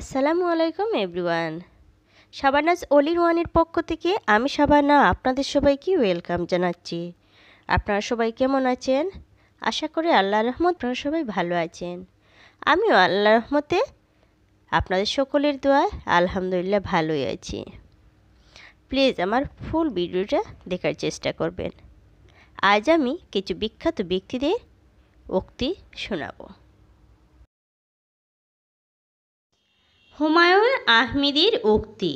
আসসালামু আলাইকুম এভরিওয়ান শাবানাজ অলির ওয়ানের পক্ষ থেকে আমি শাবানা আপনাদের সবাইকে ওয়েলকাম জানাচ্ছি আপনারা সবাই কেমন আছেন আশা করি আল্লাহ রহমত আপনারা সবাই ভালো আছেন আমিও আল্লাহ রহমতে আপনাদের সকলের দোয়া আলহামদুলিল্লাহ ভালোই আছি প্লিজ আমার ফুল ভিডিওটা দেখার চেষ্টা করবেন আজ আমি কিছু বিখ্যাত ব্যক্তিদের উক্তি শোনাবো হুমায়ুন আহমেদের উক্তি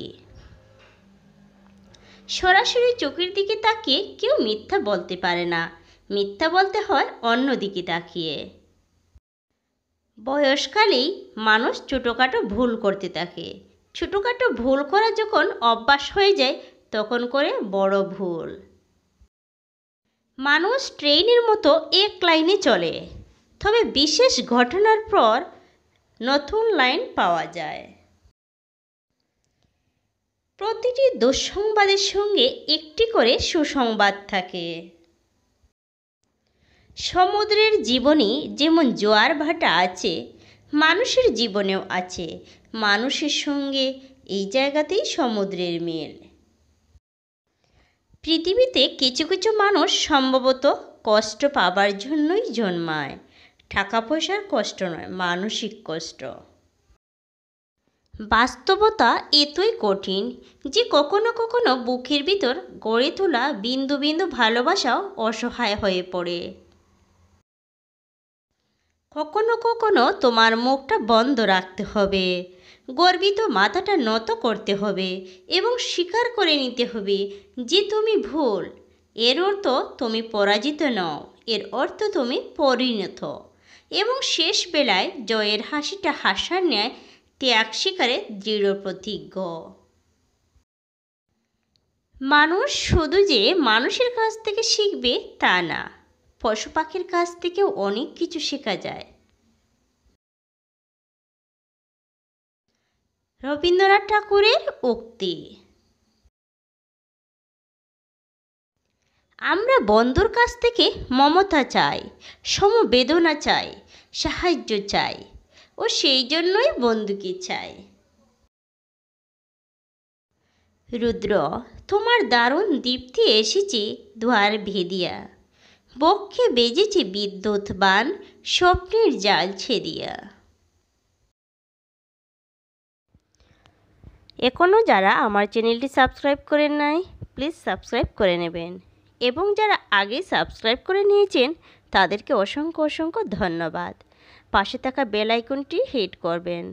সরাসরি চোখের দিকে তাকিয়ে কেউ মিথ্যা বলতে পারে না মিথ্যা বলতে হয় অন্য দিকে তাকিয়ে বয়সকালেই মানুষ ছোটোখাটো ভুল করতে থাকে ছোটোখাটো ভুল করা যখন অভ্যাস হয়ে যায় তখন করে বড় ভুল মানুষ ট্রেনের মতো এক লাইনে চলে তবে বিশেষ ঘটনার পর নতুন লাইন পাওয়া যায় প্রতিটি দুঃসংবাদের সঙ্গে একটি করে সুসংবাদ থাকে সমুদ্রের জীবনে যেমন জোয়ার ভাটা আছে মানুষের জীবনেও আছে মানুষের সঙ্গে এই জায়গাতেই সমুদ্রের মেল পৃথিবীতে কিছু কিছু মানুষ সম্ভবত কষ্ট পাবার জন্যই জন্মায় টাকা পয়সার কষ্ট নয় মানসিক কষ্ট বাস্তবতা এতই কঠিন যে কখনো কখনো বুকের ভিতর গড়ে তোলা বিন্দু বিন্দু ভালোবাসাও অসহায় হয়ে পড়ে কখনো কখনো তোমার মুখটা বন্ধ রাখতে হবে গর্বিত মাথাটা নত করতে হবে এবং স্বীকার করে নিতে হবে যে তুমি ভুল এর অর্থ তুমি পরাজিত নও এর অর্থ তুমি পরিণত এবং শেষ বেলায় জয়ের হাসিটা হাসার ন্যায় ত্যাগ শিকারে দৃঢ় প্রতিজ্ঞ মানুষ শুধু যে মানুষের কাছ থেকে শিখবে তা না পশু পাখির কাছ থেকেও অনেক কিছু শেখা যায় রবীন্দ্রনাথ ঠাকুরের উক্তি আমরা বন্ধুর কাছ থেকে মমতা চাই সমবেদনা চাই সাহায্য চাই ও সেই জন্যই বন্ধুকে চায় রুদ্র তোমার দারুণ দীপ্তি এসেছে ধোয়ার ভেদিয়া বক্ষে বেজেছে বিদ্যুৎ বান স্বপ্নের জাল ছেদিয়া এখনও যারা আমার চ্যানেলটি সাবস্ক্রাইব করেন নাই প্লিজ সাবস্ক্রাইব করে নেবেন এবং যারা আগে সাবস্ক্রাইব করে নিয়েছেন তাদেরকে অসংখ্য অসংখ্য ধন্যবাদ পাশে থাকা বেল আইকনটি হিট করবেন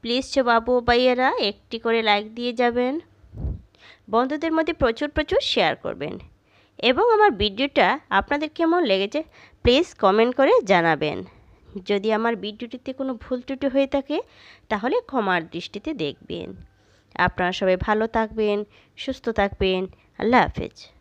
প্লিজ বাবু ভাইয়েরা একটি করে লাইক দিয়ে যাবেন বন্ধুদের মধ্যে প্রচুর প্রচুর শেয়ার করবেন এবং আমার ভিডিওটা আপনাদের কেমন লেগেছে প্লিজ কমেন্ট করে জানাবেন যদি আমার ভিডিওটিতে কোনো ভুল ত্রুটি হয়ে থাকে তাহলে ক্ষমার দৃষ্টিতে দেখবেন আপনারা সবাই ভালো থাকবেন সুস্থ থাকবেন আল্লাহ হাফেজ